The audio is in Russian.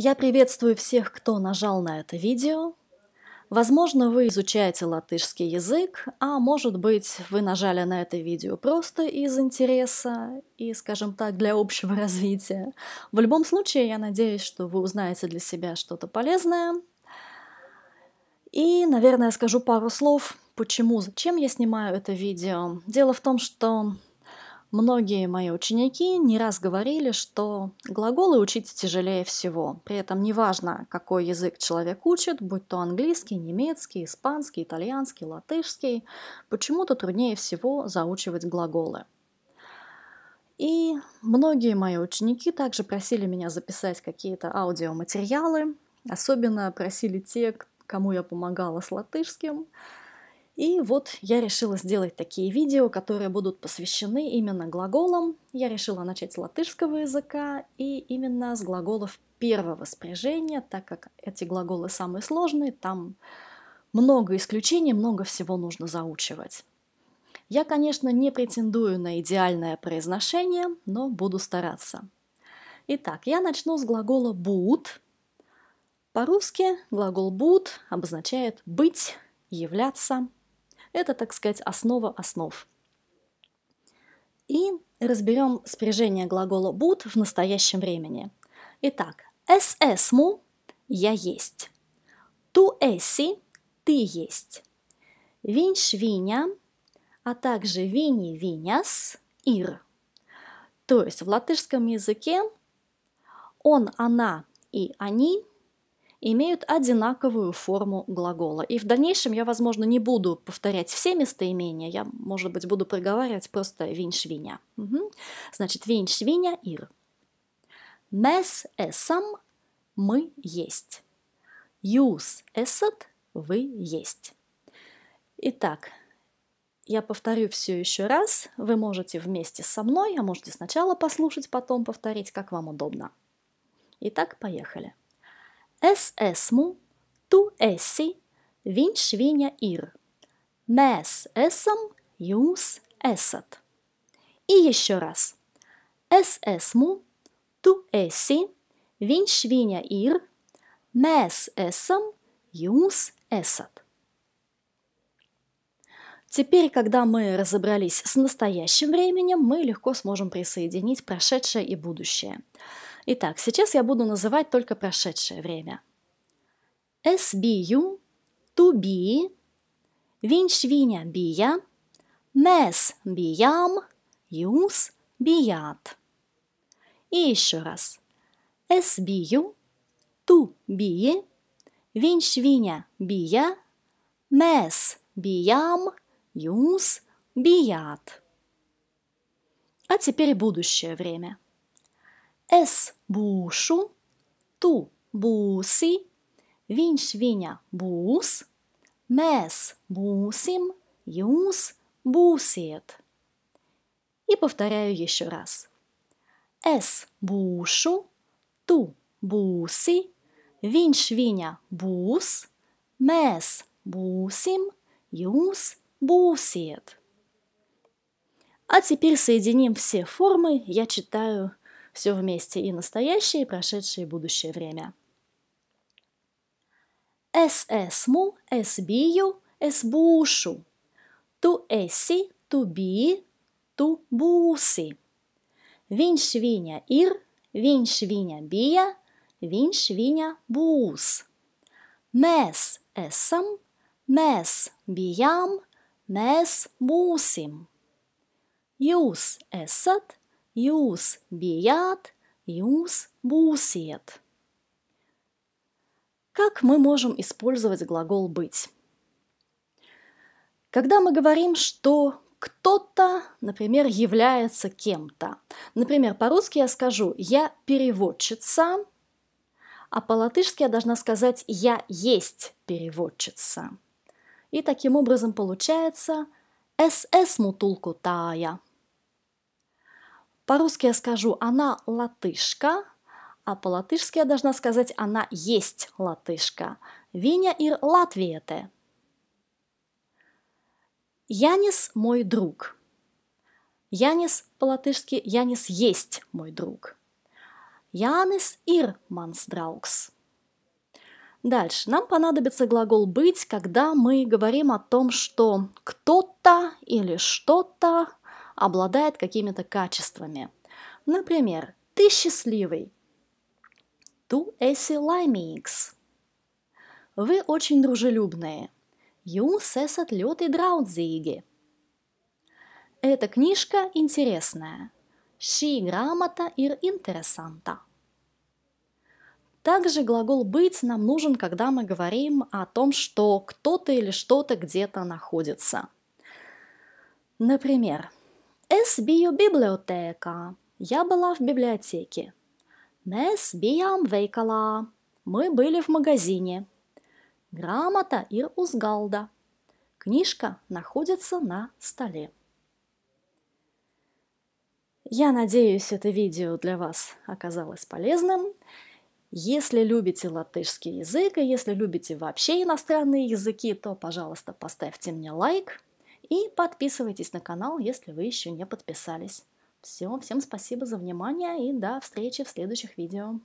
Я приветствую всех, кто нажал на это видео. Возможно, вы изучаете латышский язык, а может быть, вы нажали на это видео просто из интереса и, скажем так, для общего развития. В любом случае, я надеюсь, что вы узнаете для себя что-то полезное. И, наверное, скажу пару слов, почему, зачем я снимаю это видео. Дело в том, что Многие мои ученики не раз говорили, что глаголы учить тяжелее всего. При этом неважно, какой язык человек учит, будь то английский, немецкий, испанский, итальянский, латышский, почему-то труднее всего заучивать глаголы. И многие мои ученики также просили меня записать какие-то аудиоматериалы, особенно просили те, кому я помогала с латышским, и вот я решила сделать такие видео, которые будут посвящены именно глаголам. Я решила начать с латышского языка и именно с глаголов первого спряжения, так как эти глаголы самые сложные, там много исключений, много всего нужно заучивать. Я, конечно, не претендую на идеальное произношение, но буду стараться. Итак, я начну с глагола «буд». По-русски глагол «буд» обозначает «быть», «являться», это, так сказать, основа основ. И разберем спряжение глагола буд в настоящем времени. Итак, «эс эсму» – «я есть», «ту эси» – «ты есть», «винш виня», а также «вини виняс» – «ир». То есть в латышском языке он, она и они – имеют одинаковую форму глагола. И в дальнейшем я, возможно, не буду повторять все местоимения, я, может быть, буду проговаривать просто виншвиня. Угу. Значит, виншвиня ир. Мес эсам мы есть. Юс эсат вы есть. Итак, я повторю все еще раз. Вы можете вместе со мной, а можете сначала послушать, потом повторить, как вам удобно. Итак, поехали. Es esmu, tu esi, viņš viņa ir. Mēs esam, jūs esat. И еще раз. Es esmu, tu esi, viņš viņa ir, mēs esam, jūs esat. Теперь, когда мы разобрались с настоящим временем, мы легко сможем присоединить прошедшее и будущее. Итак, сейчас я буду называть только прошедшее время. SBU, to be, viņš viņa bija, mēs bijām, jūs bijāt. И еще раз. Es biju, tu biji, viņš viņa bija, mēs bijām, jūs bijāt. А теперь будущее время. Es būšu, tu būsi, viņš viņa būs, mēs būsim, jūs būsiет. И повторяю еще раз. Es būšu, tu būsi, viņš viņa būs, mēs būsim, jūs būсиет. А теперь соединим все формы, я читаю все вместе и настоящее, и прошедшее и будущее время. Эс-эсму, эс-бию, эс-бушу. Ту-эси, ту-би, ту-буси. Виншвиня ир, виншвиня бия, виншвиня бус. Мес эсам, мес биям, мес бусим. Юс эсат, Jūs bijāt, jūs būsiet. Как мы можем использовать глагол «быть»? Когда мы говорим, что кто-то, например, является кем-то. Например, по-русски я скажу «я переводчица», а по-латышски я должна сказать «я есть переводчица». И таким образом получается «СС мутулку тая». По-русски я скажу «она латышка», а по-латышски я должна сказать «она есть латышка». Виня ир латвиете. Янис – мой друг. Янис по-латышски «Янис есть мой друг». Янис ир манс Дальше. Нам понадобится глагол «быть», когда мы говорим о том, что кто-то или что-то обладает какими-то качествами. Например, ты счастливый. Ту эси лаймикс. Вы очень дружелюбные. Юнс эсет лед и драудзиги. Эта книжка интересная. Ши грамота ир интересанта. Также глагол «быть» нам нужен, когда мы говорим о том, что кто-то или что-то где-то находится. Например, Es biju bibliotekā. Я была в библиотеке. Mēs bijām veikalā. Мы были в магазине. Грамота ir uz galda. Книжка находится на столе. Я надеюсь, это видео для вас оказалось полезным. Если любите латышский язык и если любите вообще иностранные языки, то, пожалуйста, поставьте мне лайк – и подписывайтесь на канал, если вы еще не подписались. Все, всем спасибо за внимание и до встречи в следующих видео.